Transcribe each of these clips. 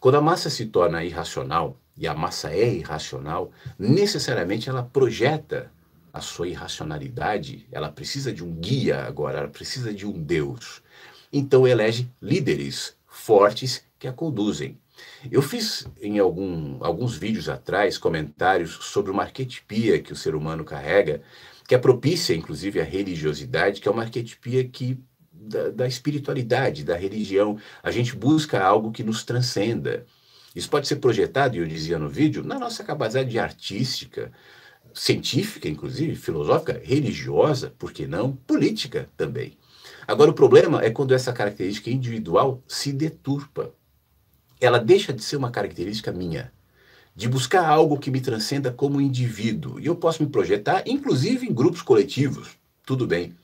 Quando a massa se torna irracional, e a massa é irracional, necessariamente ela projeta a sua irracionalidade, ela precisa de um guia agora, ela precisa de um Deus. Então elege líderes fortes que a conduzem. Eu fiz em algum, alguns vídeos atrás comentários sobre uma arquetipia que o ser humano carrega, que é propícia inclusive à religiosidade, que é uma arquetipia que da, da espiritualidade, da religião. A gente busca algo que nos transcenda. Isso pode ser projetado, e eu dizia no vídeo, na nossa capacidade artística, científica, inclusive, filosófica, religiosa, por que não? Política também. Agora, o problema é quando essa característica individual se deturpa. Ela deixa de ser uma característica minha, de buscar algo que me transcenda como indivíduo. E eu posso me projetar, inclusive em grupos coletivos, tudo bem.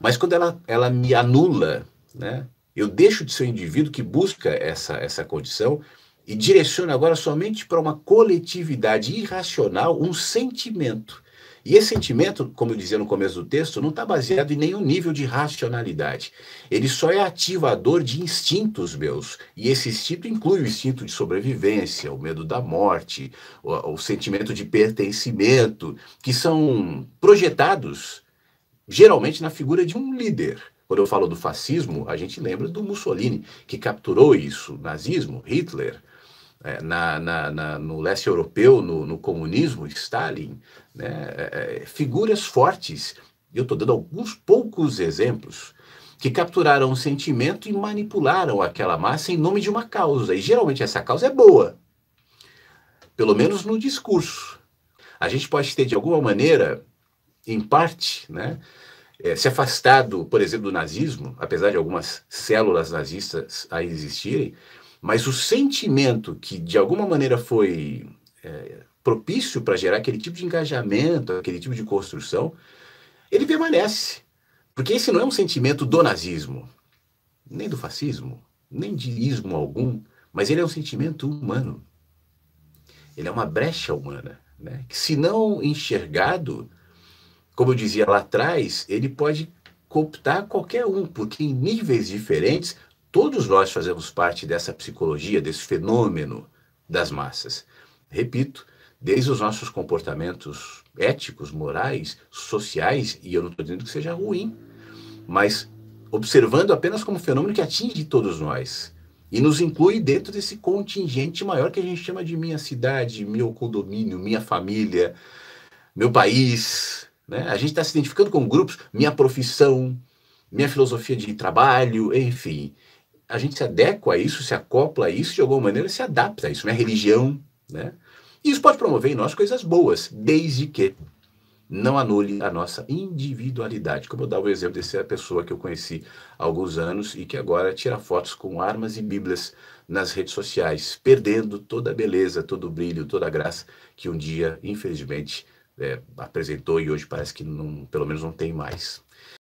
Mas quando ela, ela me anula, né, eu deixo de ser um indivíduo que busca essa, essa condição e direciono agora somente para uma coletividade irracional um sentimento. E esse sentimento, como eu dizia no começo do texto, não está baseado em nenhum nível de racionalidade. Ele só é ativador de instintos meus. E esse instinto inclui o instinto de sobrevivência, o medo da morte, o, o sentimento de pertencimento, que são projetados geralmente na figura de um líder. Quando eu falo do fascismo, a gente lembra do Mussolini, que capturou isso, nazismo, Hitler, é, na, na, na, no leste europeu, no, no comunismo, Stalin, né, é, é figuras fortes, eu estou dando alguns poucos exemplos, que capturaram o sentimento e manipularam aquela massa em nome de uma causa. E geralmente essa causa é boa, pelo menos no discurso. A gente pode ter, de alguma maneira, em parte, né, é, se afastado, por exemplo, do nazismo, apesar de algumas células nazistas aí existirem, mas o sentimento que de alguma maneira foi é, propício para gerar aquele tipo de engajamento, aquele tipo de construção, ele permanece. Porque esse não é um sentimento do nazismo, nem do fascismo, nem de ismo algum, mas ele é um sentimento humano. Ele é uma brecha humana, né? que se não enxergado, como eu dizia lá atrás, ele pode cooptar qualquer um, porque em níveis diferentes, todos nós fazemos parte dessa psicologia, desse fenômeno das massas. Repito, desde os nossos comportamentos éticos, morais, sociais, e eu não estou dizendo que seja ruim, mas observando apenas como fenômeno que atinge todos nós e nos inclui dentro desse contingente maior que a gente chama de minha cidade, meu condomínio, minha família, meu país, né? A gente está se identificando com grupos, minha profissão, minha filosofia de trabalho, enfim. A gente se adequa a isso, se acopla a isso, de alguma maneira se adapta a isso, minha é religião. Né? E isso pode promover em nós coisas boas, desde que não anule a nossa individualidade. Como eu dava o exemplo dessa pessoa que eu conheci há alguns anos e que agora tira fotos com armas e bíblias nas redes sociais, perdendo toda a beleza, todo o brilho, toda a graça que um dia, infelizmente, é, apresentou e hoje parece que não, pelo menos não tem mais.